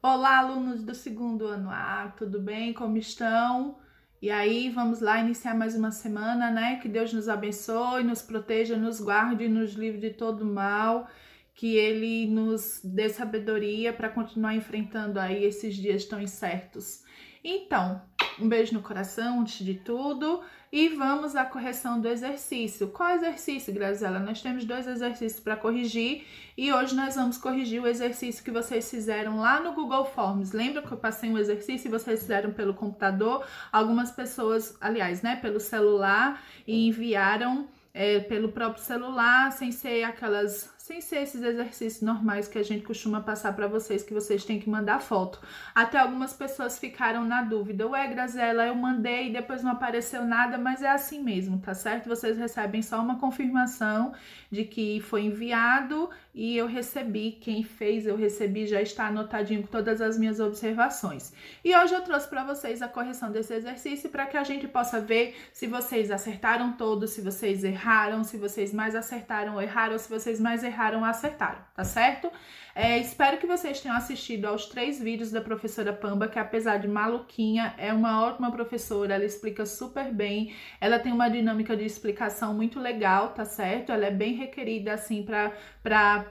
Olá, alunos do segundo ano A, ah, tudo bem? Como estão? E aí, vamos lá iniciar mais uma semana, né? Que Deus nos abençoe, nos proteja, nos guarde e nos livre de todo mal. Que Ele nos dê sabedoria para continuar enfrentando aí esses dias tão incertos. Então, um beijo no coração antes de tudo. E vamos à correção do exercício. Qual exercício, Graziela? Nós temos dois exercícios para corrigir e hoje nós vamos corrigir o exercício que vocês fizeram lá no Google Forms. Lembra que eu passei um exercício e vocês fizeram pelo computador? Algumas pessoas, aliás, né, pelo celular e enviaram é, pelo próprio celular, sem ser aquelas sem ser esses exercícios normais que a gente costuma passar para vocês, que vocês têm que mandar foto. Até algumas pessoas ficaram na dúvida, ué, Grazela, eu mandei e depois não apareceu nada, mas é assim mesmo, tá certo? Vocês recebem só uma confirmação de que foi enviado e eu recebi, quem fez, eu recebi, já está anotadinho com todas as minhas observações. E hoje eu trouxe para vocês a correção desse exercício para que a gente possa ver se vocês acertaram todos, se vocês erraram, se vocês mais acertaram ou erraram, se vocês mais erraram ou acertaram, tá certo? É, espero que vocês tenham assistido aos três vídeos da professora Pamba, que apesar de maluquinha, é uma ótima professora, ela explica super bem, ela tem uma dinâmica de explicação muito legal, tá certo? Ela é bem requerida, assim, para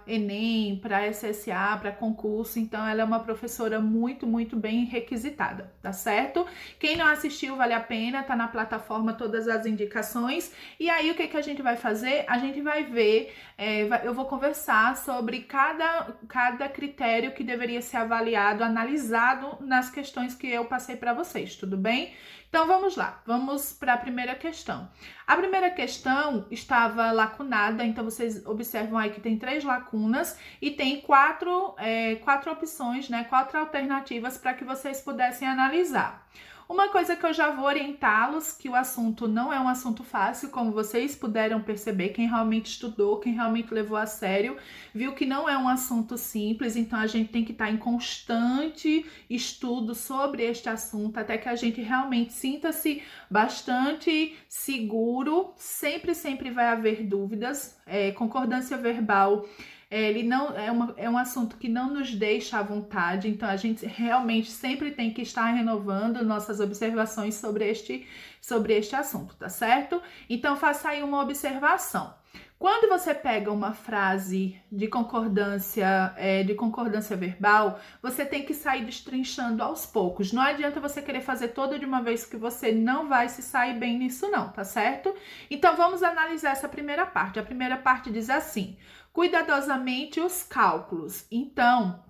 Enem, para SSA, para concurso, então ela é uma professora muito, muito bem requisitada, tá certo? Quem não assistiu, vale a pena, tá na plataforma todas as indicações. E aí, o que, é que a gente vai fazer? A gente vai ver, é, eu vou conversar sobre cada, cada critério que deveria ser avaliado, analisado nas questões que eu passei para vocês, tudo bem? Então vamos lá, vamos para a primeira questão. A primeira questão estava lacunada, então vocês observam aí que tem três lacunas lacunas e tem quatro, é, quatro opções, né, quatro alternativas para que vocês pudessem analisar. Uma coisa que eu já vou orientá-los, que o assunto não é um assunto fácil, como vocês puderam perceber, quem realmente estudou, quem realmente levou a sério, viu que não é um assunto simples, então a gente tem que estar tá em constante estudo sobre este assunto até que a gente realmente sinta-se bastante seguro. Sempre, sempre vai haver dúvidas, é, concordância verbal é, ele não é, uma, é um assunto que não nos deixa à vontade, então a gente realmente sempre tem que estar renovando nossas observações sobre este, sobre este assunto, tá certo? Então faça aí uma observação. Quando você pega uma frase de concordância, é, de concordância verbal, você tem que sair destrinchando aos poucos. Não adianta você querer fazer toda de uma vez que você não vai se sair bem nisso, não, tá certo? Então vamos analisar essa primeira parte. A primeira parte diz assim: cuidadosamente os cálculos. Então,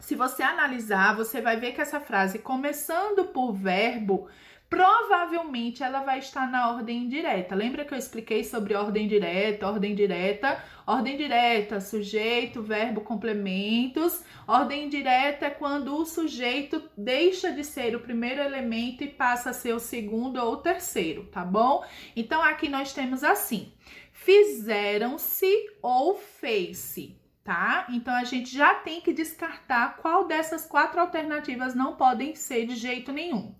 se você analisar, você vai ver que essa frase, começando por verbo, provavelmente ela vai estar na ordem indireta. Lembra que eu expliquei sobre ordem direta, ordem direta? Ordem direta, sujeito, verbo, complementos. Ordem direta é quando o sujeito deixa de ser o primeiro elemento e passa a ser o segundo ou o terceiro, tá bom? Então aqui nós temos assim: fizeram-se ou fez-se, tá? Então a gente já tem que descartar qual dessas quatro alternativas não podem ser de jeito nenhum.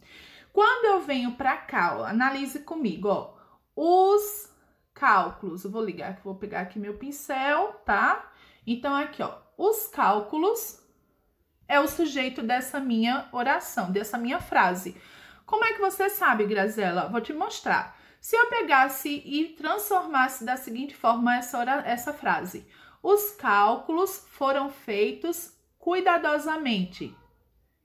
Quando eu venho para cá, ó, analise comigo, ó, os cálculos. Eu vou ligar aqui, vou pegar aqui meu pincel, tá? Então aqui, ó, os cálculos é o sujeito dessa minha oração, dessa minha frase. Como é que você sabe, Grazela? Vou te mostrar. Se eu pegasse e transformasse da seguinte forma essa, essa frase: Os cálculos foram feitos cuidadosamente.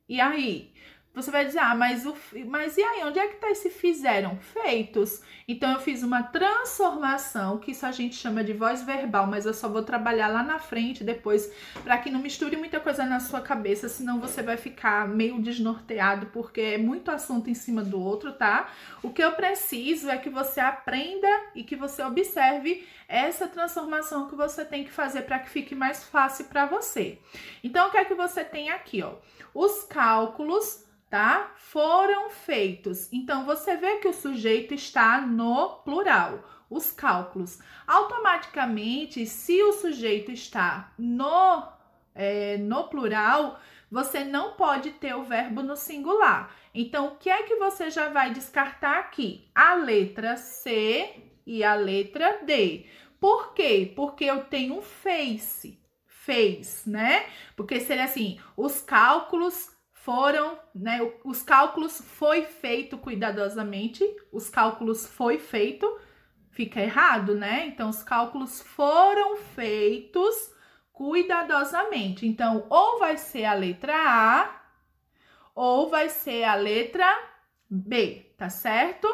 E aí, você vai dizer, ah, mas, o, mas e aí, onde é que tá esse fizeram? Feitos. Então, eu fiz uma transformação, que isso a gente chama de voz verbal, mas eu só vou trabalhar lá na frente depois, para que não misture muita coisa na sua cabeça, senão você vai ficar meio desnorteado, porque é muito assunto em cima do outro, tá? O que eu preciso é que você aprenda e que você observe essa transformação que você tem que fazer para que fique mais fácil para você. Então, o que é que você tem aqui, ó? Os cálculos tá? Foram feitos. Então, você vê que o sujeito está no plural. Os cálculos. Automaticamente, se o sujeito está no, é, no plural, você não pode ter o verbo no singular. Então, o que é que você já vai descartar aqui? A letra C e a letra D. Por quê? Porque eu tenho um face. Fez, né? Porque seria assim: os cálculos foram, né, os cálculos foi feito cuidadosamente, os cálculos foi feito, fica errado, né? Então os cálculos foram feitos cuidadosamente. Então ou vai ser a letra A ou vai ser a letra B, tá certo?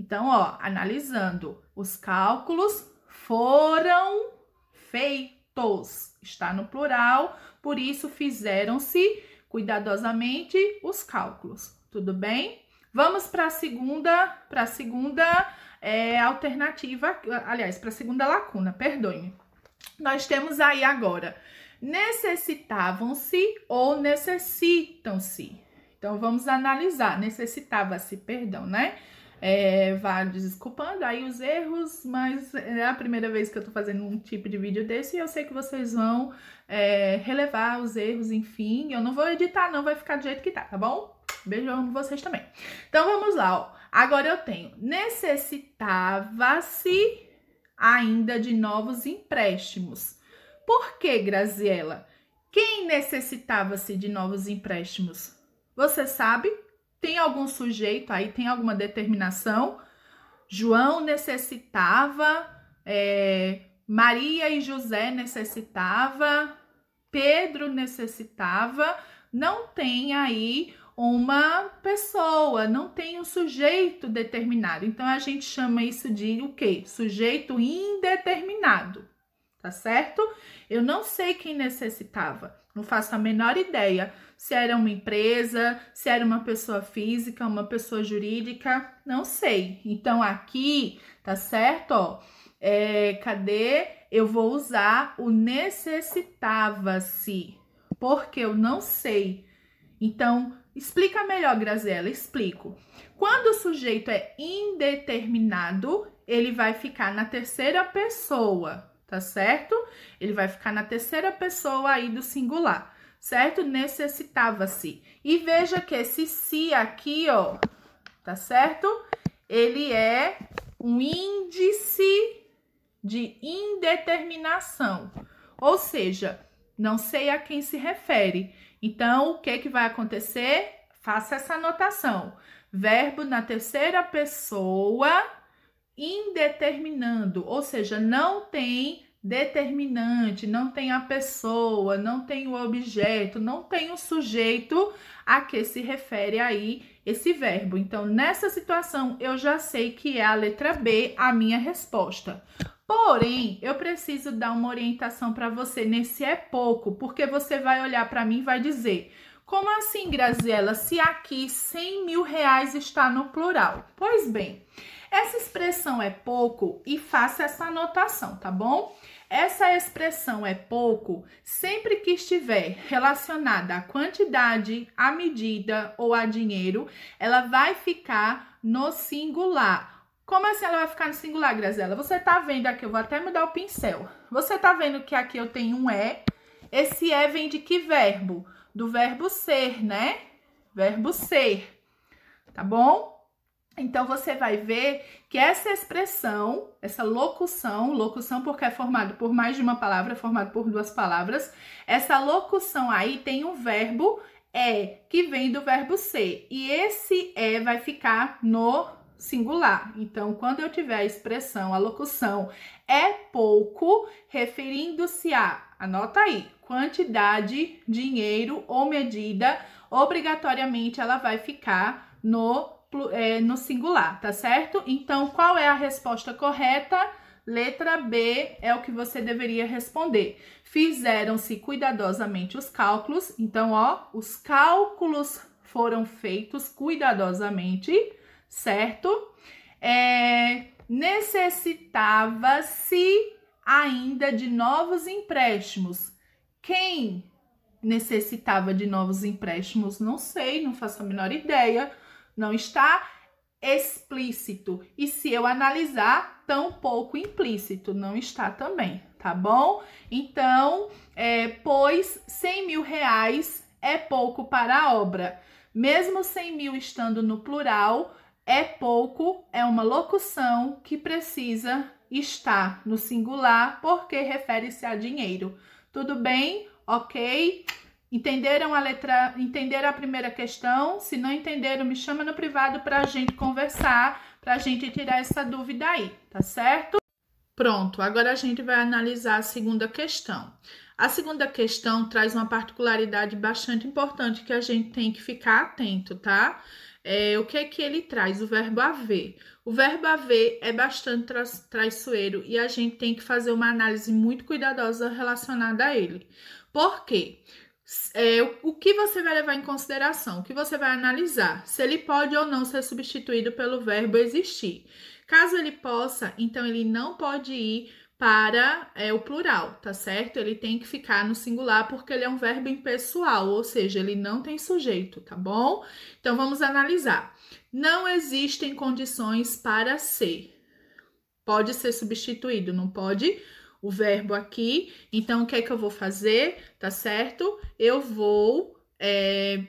Então, ó, analisando, os cálculos foram feitos, está no plural, por isso fizeram-se cuidadosamente os cálculos, tudo bem? Vamos para a segunda, para a segunda é, alternativa, aliás, para a segunda lacuna, perdoe-me. Nós temos aí agora necessitavam-se ou necessitam-se. Então vamos analisar, necessitava-se, perdão, né? é, vá desculpando aí os erros, mas é a primeira vez que eu tô fazendo um tipo de vídeo desse e eu sei que vocês vão é, relevar os erros, enfim. Eu não vou editar, não, vai ficar do jeito que tá, tá bom? Beijão em vocês também. Então vamos lá, ó. Agora eu tenho necessitava-se ainda de novos empréstimos. Por que, Graziela? Quem necessitava-se de novos empréstimos? Você sabe? Tem algum sujeito aí, tem alguma determinação? João necessitava, é, Maria e José necessitava, Pedro necessitava. Não tem aí uma pessoa, não tem um sujeito determinado. Então a gente chama isso de o quê? Sujeito indeterminado, tá certo? Eu não sei quem necessitava. Não faço a menor ideia se era uma empresa, se era uma pessoa física, uma pessoa jurídica, não sei. Então aqui, tá certo? Ó, é, cadê? Eu vou usar o necessitava-se, porque eu não sei. Então, explica melhor, Grazela, explico. Quando o sujeito é indeterminado, ele vai ficar na terceira pessoa, tá certo? Ele vai ficar na terceira pessoa aí do singular, certo? Necessitava-se. E veja que esse se aqui, ó, tá certo? Ele é um índice de indeterminação, ou seja, não sei a quem se refere. Então, o que, é que vai acontecer? Faça essa anotação. Verbo na terceira pessoa indeterminando, ou seja, não tem determinante, não tem a pessoa, não tem o objeto, não tem o sujeito a que se refere aí esse verbo. Então, nessa situação, eu já sei que é a letra B a minha resposta. Porém, eu preciso dar uma orientação para você nesse é pouco, porque você vai olhar para mim e vai dizer: como assim, Graziela, se aqui 100 mil reais está no plural? Pois bem, essa expressão é pouco e faça essa anotação, tá bom? Essa expressão é pouco sempre que estiver relacionada à quantidade, à medida ou a dinheiro, ela vai ficar no singular. Como assim ela vai ficar no singular, Grazela? Você tá vendo aqui, eu vou até mudar o pincel. Você tá vendo que aqui eu tenho um é. Esse é vem de que verbo? Do verbo ser, né? Verbo ser. Tá bom? Então você vai ver que essa expressão, essa locução, locução porque é formado por mais de uma palavra, é formado por duas palavras, essa locução aí tem um verbo é, que vem do verbo ser, e esse é vai ficar no singular. Então, quando eu tiver a expressão, a locução é pouco, referindo-se a, anota aí, quantidade, dinheiro ou medida, obrigatoriamente ela vai ficar no é, no singular, tá certo? Então, qual é a resposta correta? Letra B é o que você deveria responder. Fizeram-se cuidadosamente os cálculos. Então, ó, os cálculos foram feitos cuidadosamente, certo? É, Necessitava-se ainda de novos empréstimos. Quem necessitava de novos empréstimos? Não sei, não faço a menor ideia não está explícito. E se eu analisar, tão pouco implícito, não está também, tá bom? Então, é, pois 100 mil reais é pouco para a obra. Mesmo 100 mil estando no plural, é pouco, é uma locução que precisa estar no singular porque refere-se a dinheiro. Tudo bem? Ok? Entenderam a letra, entenderam a primeira questão? Se não entenderam, me chama no privado para a gente conversar, para a gente tirar essa dúvida aí, tá certo? Pronto, agora a gente vai analisar a segunda questão. A segunda questão traz uma particularidade bastante importante que a gente tem que ficar atento, tá? É, o que é que ele traz? O verbo haver. O verbo haver é bastante tra traiçoeiro e a gente tem que fazer uma análise muito cuidadosa relacionada a ele. Por quê? é, o que você vai levar em consideração, o que você vai analisar, se ele pode ou não ser substituído pelo verbo existir. Caso ele possa, então ele não pode ir para é, o plural, tá certo? Ele tem que ficar no singular porque ele é um verbo impessoal, ou seja, ele não tem sujeito, tá bom? Então vamos analisar. Não existem condições para ser. Pode ser substituído, não pode? o verbo aqui. Então, o que é que eu vou fazer? Tá certo? Eu vou é,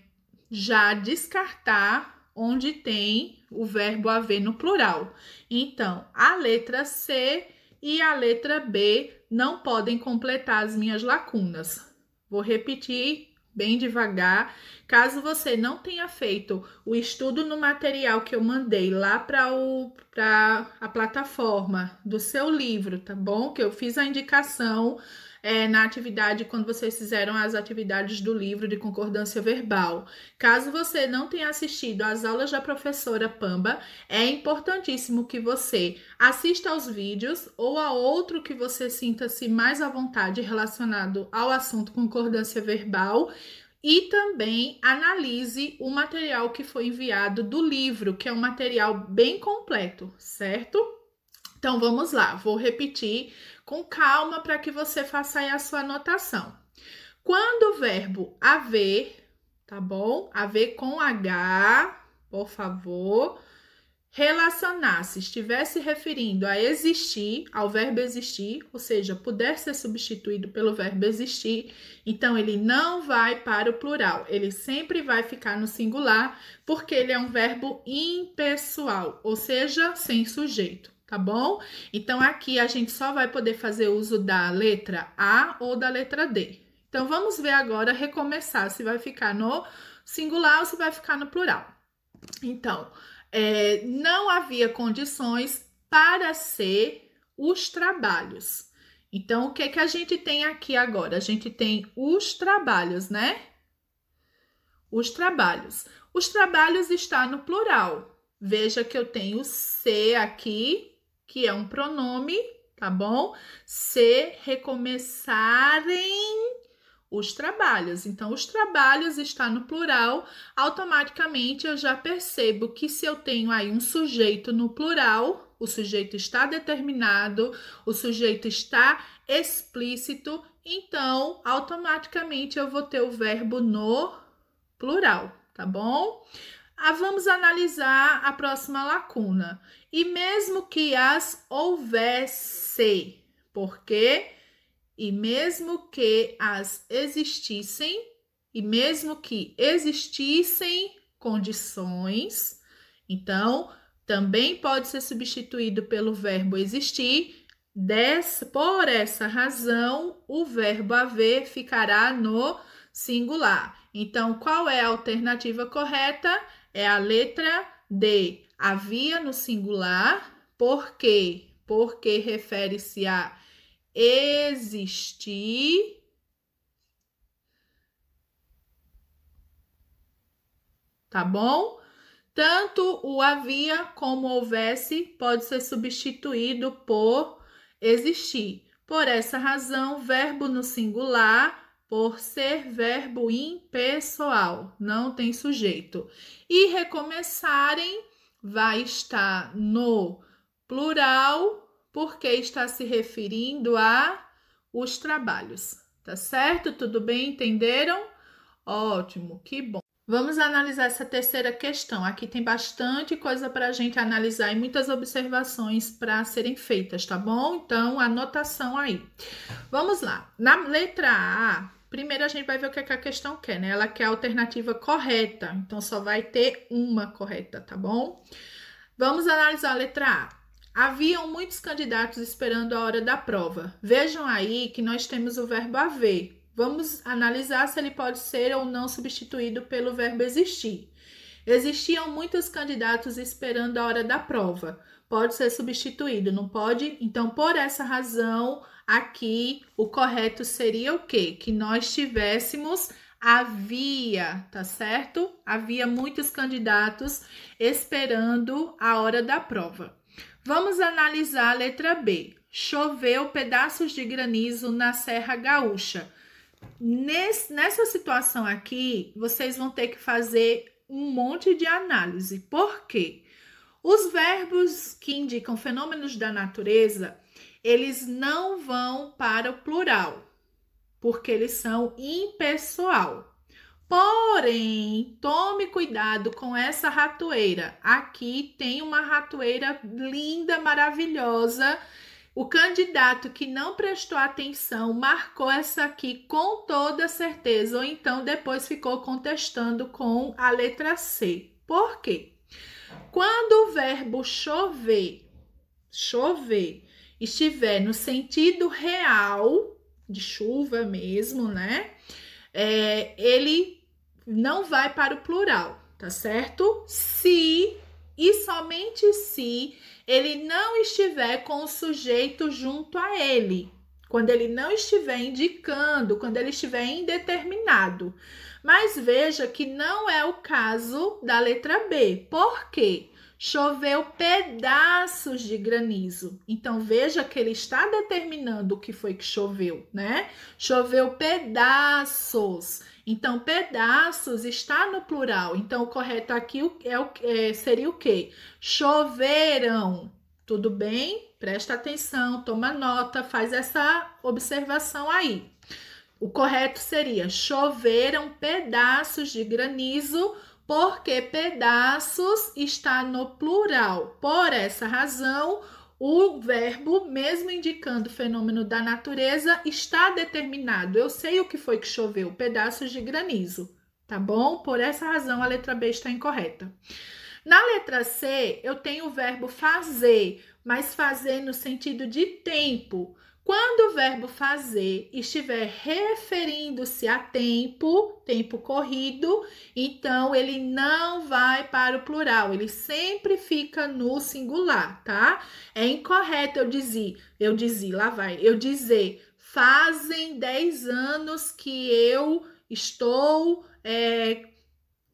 já descartar onde tem o verbo haver no plural. Então, a letra C e a letra B não podem completar as minhas lacunas. Vou repetir bem devagar. Caso você não tenha feito o estudo no material que eu mandei lá para a plataforma do seu livro, tá bom? Que eu fiz a indicação é, na atividade quando vocês fizeram as atividades do livro de concordância verbal. Caso você não tenha assistido às aulas da professora Pamba, é importantíssimo que você assista aos vídeos ou a outro que você sinta-se mais à vontade relacionado ao assunto concordância verbal e também analise o material que foi enviado do livro, que é um material bem completo, certo? Então vamos lá, vou repetir com calma para que você faça aí a sua anotação. Quando o verbo haver, tá bom? Haver com H, por favor. Relacionar-se, estiver se referindo a existir, ao verbo existir, ou seja, puder ser substituído pelo verbo existir, então ele não vai para o plural, ele sempre vai ficar no singular, porque ele é um verbo impessoal, ou seja, sem sujeito tá bom? Então aqui a gente só vai poder fazer uso da letra A ou da letra D. Então vamos ver agora recomeçar se vai ficar no singular ou se vai ficar no plural. Então, é, não havia condições para ser os trabalhos. Então, o que, é que a gente tem aqui agora? A gente tem os trabalhos, né? Os trabalhos. Os trabalhos está no plural. Veja que eu tenho C aqui que é um pronome, tá bom? Se recomeçarem os trabalhos. Então, os trabalhos está no plural, automaticamente eu já percebo que se eu tenho aí um sujeito no plural, o sujeito está determinado, o sujeito está explícito, então automaticamente eu vou ter o verbo no plural, tá bom? Ah, vamos analisar a próxima lacuna. E mesmo que as houvesse, porque e mesmo que as existissem, e mesmo que existissem condições, então também pode ser substituído pelo verbo existir. por essa razão, o verbo haver ficará no singular. Então, qual é a alternativa correta? é a letra D. Havia no singular, por quê? Porque refere-se a existir. Tá bom? Tanto o havia como houvesse pode ser substituído por existir. Por essa razão, verbo no singular por ser verbo impessoal, não tem sujeito. E recomeçarem vai estar no plural, porque está se referindo a os trabalhos, tá certo? Tudo bem? Entenderam? Ótimo, que bom. Vamos analisar essa terceira questão. Aqui tem bastante coisa para a gente analisar e muitas observações para serem feitas, tá bom? Então, anotação aí. Vamos lá. Na letra A, Primeiro a gente vai ver o que, é que a questão quer, né? Ela quer a alternativa correta, então só vai ter uma correta, tá bom? Vamos analisar a letra A. Haviam muitos candidatos esperando a hora da prova. Vejam aí que nós temos o verbo haver. Vamos analisar se ele pode ser ou não substituído pelo verbo existir. Existiam muitos candidatos esperando a hora da prova. Pode ser substituído, não pode? Então, por essa razão, Aqui o correto seria o quê? Que nós tivéssemos havia, tá certo? Havia muitos candidatos esperando a hora da prova. Vamos analisar a letra B. Choveu pedaços de granizo na Serra Gaúcha. Nesse, nessa situação aqui, vocês vão ter que fazer um monte de análise. Por quê? Os verbos que indicam fenômenos da natureza, eles não vão para o plural, porque eles são impessoal. Porém, tome cuidado com essa ratoeira. Aqui tem uma ratoeira linda, maravilhosa. O candidato que não prestou atenção marcou essa aqui com toda certeza, ou então depois ficou contestando com a letra C. Por quê? Quando o verbo chover, chover, estiver no sentido real, de chuva mesmo, né? É, ele não vai para o plural, tá certo? Se e somente se ele não estiver com o sujeito junto a ele, quando ele não estiver indicando, quando ele estiver indeterminado. Mas veja que não é o caso da letra B. Por quê? choveu pedaços de granizo. Então veja que ele está determinando o que foi que choveu, né? Choveu pedaços. Então pedaços está no plural. Então o correto aqui é, o, é seria o quê? Choveram. Tudo bem? Presta atenção, toma nota, faz essa observação aí. O correto seria choveram pedaços de granizo porque pedaços está no plural. Por essa razão, o verbo, mesmo indicando o fenômeno da natureza, está determinado. Eu sei o que foi que choveu, pedaços de granizo, tá bom? Por essa razão, a letra B está incorreta. Na letra C, eu tenho o verbo fazer, mas fazer no sentido de tempo. Quando o verbo fazer estiver referindo-se a tempo, tempo corrido, então ele não vai para o plural, ele sempre fica no singular, tá? É incorreto eu dizer, eu dizer, lá vai, eu dizer, fazem 10 anos que eu estou é,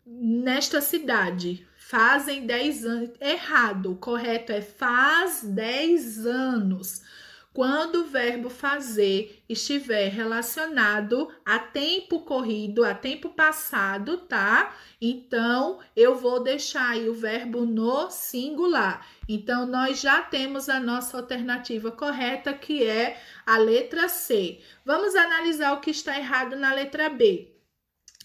nesta cidade. Fazem 10 anos. Errado. Correto é faz 10 anos quando o verbo fazer estiver relacionado a tempo corrido, a tempo passado, tá? Então, eu vou deixar aí o verbo no singular. Então, nós já temos a nossa alternativa correta, que é a letra C. Vamos analisar o que está errado na letra B.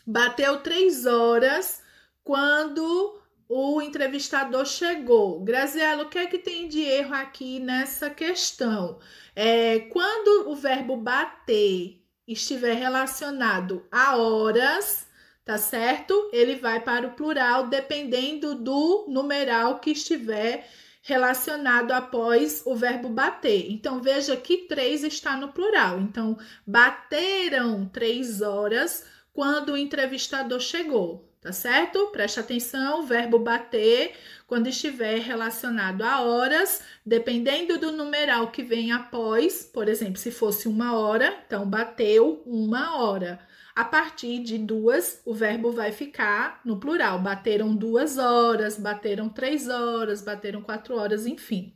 Bateu três horas quando o entrevistador chegou. Graziela, o que é que tem de erro aqui nessa questão? É, quando o verbo bater estiver relacionado a horas, tá certo? Ele vai para o plural dependendo do numeral que estiver relacionado após o verbo bater. Então veja que três está no plural. Então bateram três horas quando o entrevistador chegou tá certo? Preste atenção, o verbo bater, quando estiver relacionado a horas, dependendo do numeral que vem após, por exemplo, se fosse uma hora, então bateu uma hora. A partir de duas, o verbo vai ficar no plural. Bateram duas horas, bateram três horas, bateram quatro horas, enfim.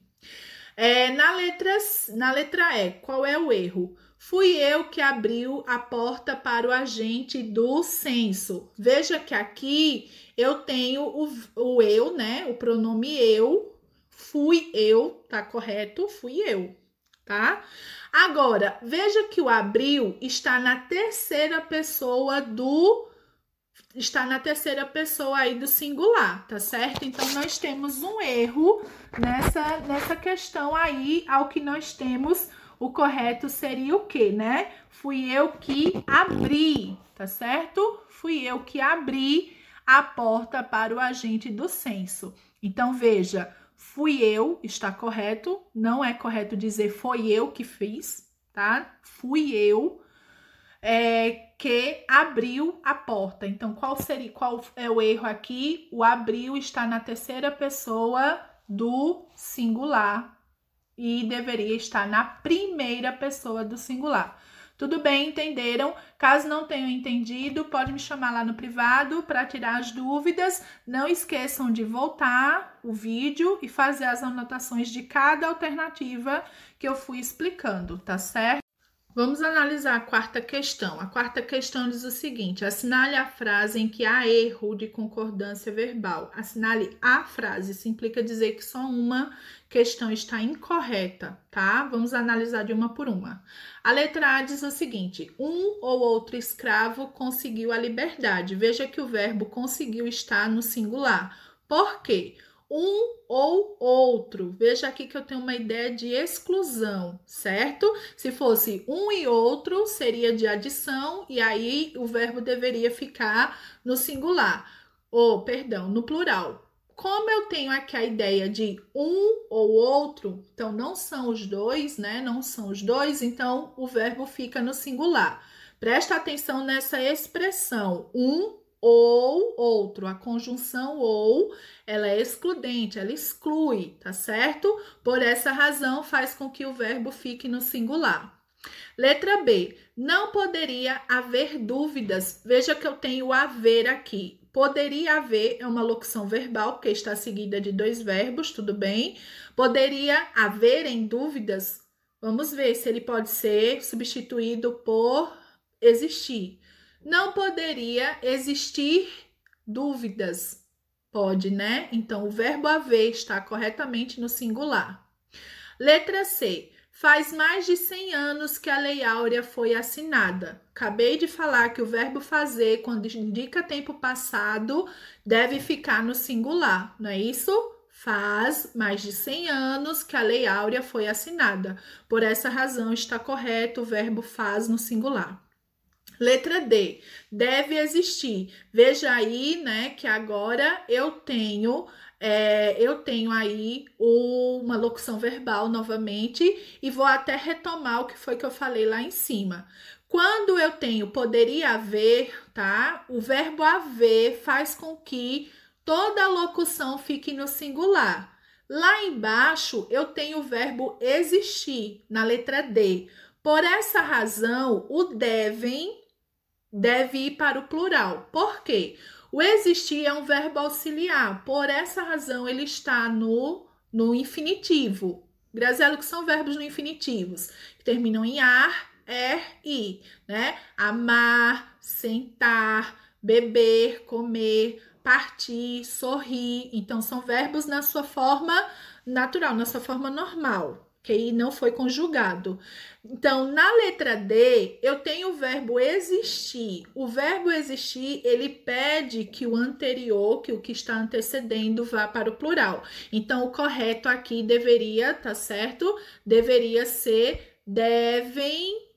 É, na, letra, na letra E, qual é o erro? Fui eu que abriu a porta para o agente do censo. Veja que aqui eu tenho o, o eu, né? O pronome eu. Fui eu, tá correto? Fui eu, tá? Agora, veja que o abriu está na terceira pessoa do está na terceira pessoa aí do singular, tá certo? Então nós temos um erro nessa nessa questão aí ao que nós temos o correto seria o quê, né? Fui eu que abri, tá certo? Fui eu que abri a porta para o agente do censo. Então, veja, fui eu, está correto, não é correto dizer foi eu que fiz, tá? Fui eu é, que abriu a porta. Então, qual seria, qual é o erro aqui? O abriu está na terceira pessoa do singular, e deveria estar na primeira pessoa do singular. Tudo bem, entenderam? Caso não tenham entendido, pode me chamar lá no privado para tirar as dúvidas. Não esqueçam de voltar o vídeo e fazer as anotações de cada alternativa que eu fui explicando, tá certo? Vamos analisar a quarta questão. A quarta questão diz o seguinte: assinale a frase em que há erro de concordância verbal. Assinale a frase. Isso implica dizer que só uma questão está incorreta, tá? Vamos analisar de uma por uma. A letra A diz o seguinte: um ou outro escravo conseguiu a liberdade. Veja que o verbo conseguiu está no singular. Por quê? Porque um ou outro. Veja aqui que eu tenho uma ideia de exclusão, certo? Se fosse um e outro, seria de adição, e aí o verbo deveria ficar no singular, ou, perdão, no plural. Como eu tenho aqui a ideia de um ou outro, então não são os dois, né? Não são os dois, então o verbo fica no singular. Presta atenção nessa expressão, um ou outro. A conjunção ou ela é excludente, ela exclui, tá certo? Por essa razão faz com que o verbo fique no singular. Letra B. Não poderia haver dúvidas. Veja que eu tenho haver aqui. Poderia haver é uma locução verbal, porque está seguida de dois verbos, tudo bem? Poderia haver em dúvidas. Vamos ver se ele pode ser substituído por existir, não poderia existir dúvidas. Pode, né? Então, o verbo haver está corretamente no singular. Letra C. Faz mais de 100 anos que a Lei Áurea foi assinada. Acabei de falar que o verbo fazer, quando indica tempo passado, deve ficar no singular, não é isso? Faz mais de 100 anos que a Lei Áurea foi assinada. Por essa razão, está correto o verbo faz no singular. Letra D, deve existir. Veja aí, né, que agora eu tenho é, eu tenho aí uma locução verbal novamente e vou até retomar o que foi que eu falei lá em cima. Quando eu tenho poderia haver, tá? O verbo haver faz com que toda a locução fique no singular. Lá embaixo eu tenho o verbo existir na letra D. Por essa razão, o devem deve ir para o plural. Por quê? O existir é um verbo auxiliar, por essa razão ele está no, no infinitivo. Graziello, que são verbos no infinitivos, que terminam em ar, er, i, né? Amar, sentar, beber, comer, partir, sorrir. Então, são verbos na sua forma natural, na sua forma normal que aí Não foi conjugado. Então, na letra D, eu tenho o verbo existir. O verbo existir, ele pede que o anterior, que o que está antecedendo, vá para o plural. Então, o correto aqui deveria, tá certo? Deveria ser devem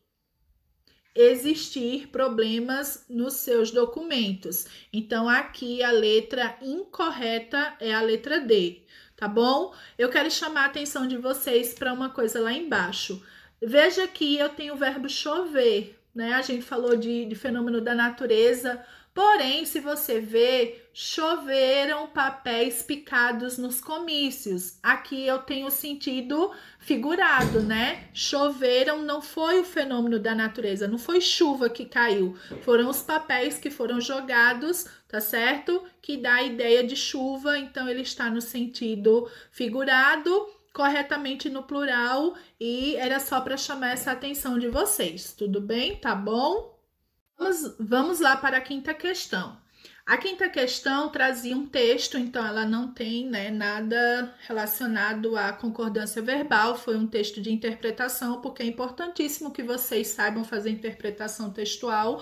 existir problemas nos seus documentos. Então, aqui a letra incorreta é a letra D tá bom? Eu quero chamar a atenção de vocês para uma coisa lá embaixo. Veja que eu tenho o verbo chover, né? A gente falou de, de fenômeno da natureza Porém, se você vê, choveram papéis picados nos comícios. Aqui eu tenho sentido figurado, né? Choveram não foi o fenômeno da natureza, não foi chuva que caiu, foram os papéis que foram jogados, tá certo? Que dá a ideia de chuva, então ele está no sentido figurado corretamente no plural e era só para chamar essa atenção de vocês, tudo bem? Tá bom? Vamos, vamos lá para a quinta questão. A quinta questão trazia um texto, então ela não tem né, nada relacionado à concordância verbal, foi um texto de interpretação, porque é importantíssimo que vocês saibam fazer interpretação textual,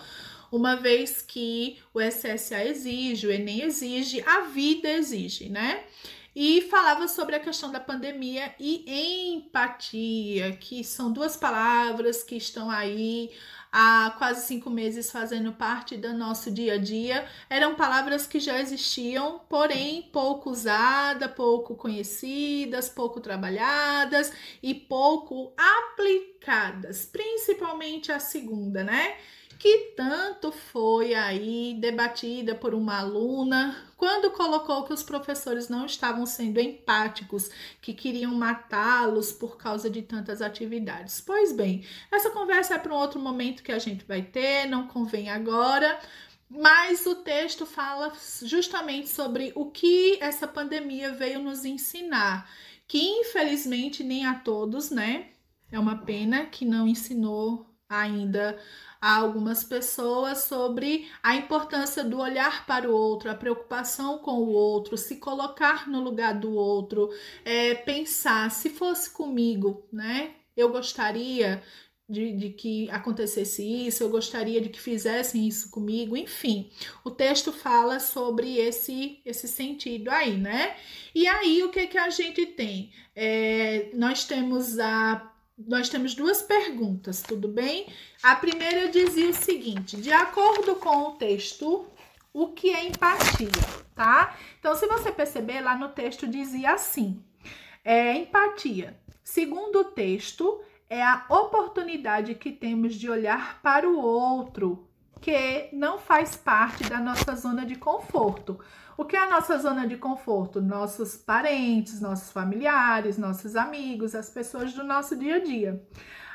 uma vez que o SSA exige, o Enem exige, a vida exige, né? E falava sobre a questão da pandemia e empatia, que são duas palavras que estão aí há quase cinco meses fazendo parte do nosso dia a dia, eram palavras que já existiam, porém pouco usadas pouco conhecidas, pouco trabalhadas e pouco aplicadas, principalmente a segunda, né? que tanto foi aí debatida por uma aluna quando colocou que os professores não estavam sendo empáticos, que queriam matá-los por causa de tantas atividades. Pois bem, essa conversa é para um outro momento que a gente vai ter, não convém agora. Mas o texto fala justamente sobre o que essa pandemia veio nos ensinar, que infelizmente nem a todos, né? É uma pena que não ensinou ainda a algumas pessoas sobre a importância do olhar para o outro, a preocupação com o outro, se colocar no lugar do outro, é, pensar se fosse comigo, né? Eu gostaria de, de, que acontecesse isso, eu gostaria de que fizessem isso comigo, enfim. O texto fala sobre esse, esse sentido aí, né? E aí, o que, que a gente tem? É, nós temos a nós temos duas perguntas, tudo bem? A primeira dizia o seguinte: de acordo com o texto, o que é empatia, tá? Então, se você perceber, lá no texto dizia assim: é empatia. Segundo o texto, é a oportunidade que temos de olhar para o outro que não faz parte da nossa zona de conforto. O que é a nossa zona de conforto? Nossos parentes, nossos familiares, nossos amigos, as pessoas do nosso dia a dia.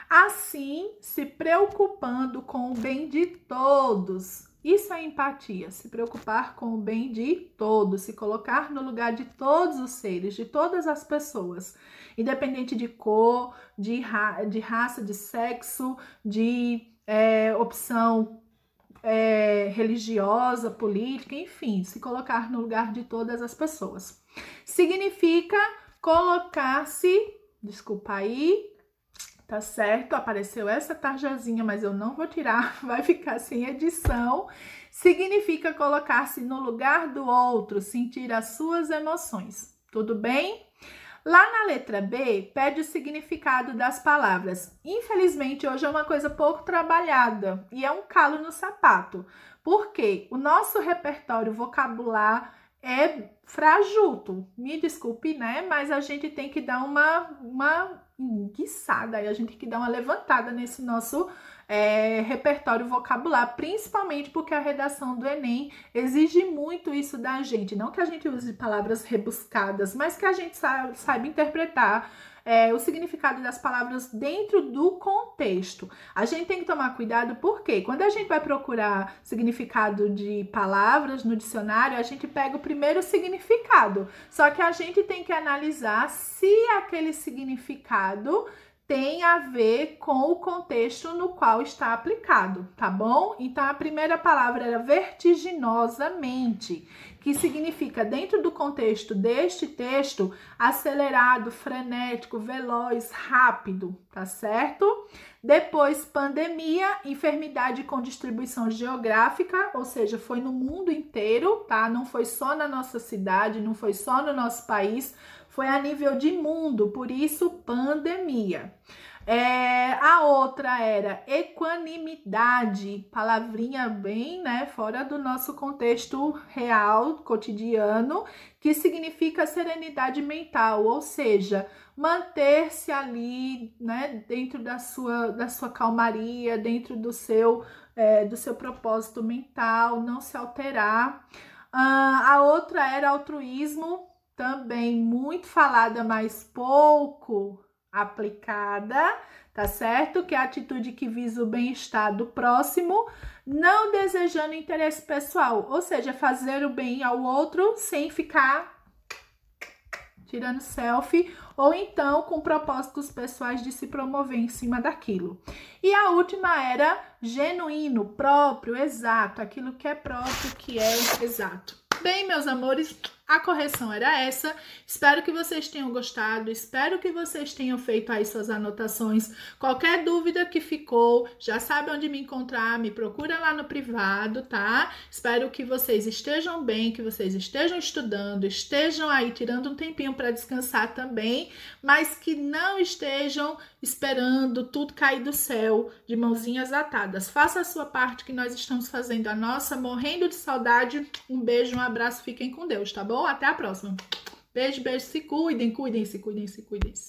Assim, se preocupando com o bem de todos. Isso é empatia, se preocupar com o bem de todos, se colocar no lugar de todos os seres, de todas as pessoas, independente de cor, de, ra de raça, de sexo, de é, opção é, religiosa, política, enfim, se colocar no lugar de todas as pessoas. Significa colocar-se, desculpa aí, tá certo? Apareceu essa tarjazinha, mas eu não vou tirar, vai ficar sem edição. Significa colocar-se no lugar do outro, sentir as suas emoções. Tudo bem? Lá na letra B, pede o significado das palavras. Infelizmente, hoje é uma coisa pouco trabalhada e é um calo no sapato, porque o nosso repertório vocabular é frajuto. Me desculpe, né? Mas a gente tem que dar uma, uma guiçada, a gente tem que dar uma levantada nesse nosso é, repertório vocabular, principalmente porque a redação do Enem exige muito isso da gente. Não que a gente use palavras rebuscadas, mas que a gente saiba interpretar. É, o significado das palavras dentro do contexto. A gente tem que tomar cuidado porque quando a gente vai procurar significado de palavras no dicionário, a gente pega o primeiro significado. Só que a gente tem que analisar se aquele significado tem a ver com o contexto no qual está aplicado, tá bom? Então a primeira palavra era vertiginosamente, que significa dentro do contexto deste texto, acelerado, frenético, veloz, rápido, tá certo? Depois pandemia, enfermidade com distribuição geográfica, ou seja, foi no mundo inteiro, tá? Não foi só na nossa cidade, não foi só no nosso país, foi a nível de mundo, por isso pandemia. É, a outra era equanimidade, palavrinha bem né, fora do nosso contexto real, cotidiano, que significa serenidade mental, ou seja, manter-se ali né, dentro da sua, da sua calmaria, dentro do seu, é, do seu propósito mental, não se alterar. Ah, a outra era altruísmo, também muito falada, mas pouco aplicada, tá certo? Que é a atitude que visa o bem-estar do próximo, não desejando interesse pessoal, ou seja, fazer o bem ao outro sem ficar tirando selfie ou então com propósitos pessoais de se promover em cima daquilo. E a última era genuíno, próprio, exato, aquilo que é próprio, que é exato. Bem, meus amores, a correção era essa. Espero que vocês tenham gostado, espero que vocês tenham feito aí suas anotações. Qualquer dúvida que ficou, já sabe onde me encontrar, me procura lá no privado, tá? Espero que vocês estejam bem, que vocês estejam estudando, estejam aí tirando um tempinho para descansar também, mas que não estejam esperando tudo cair do céu de mãozinhas atadas. Faça a sua parte que nós estamos fazendo a nossa, morrendo de saudade. Um beijo, um abraço, fiquem com Deus, tá bom? bom? Até a próxima. Beijo, beijo. Se cuidem, cuidem-se, cuidem-se, cuidem-se.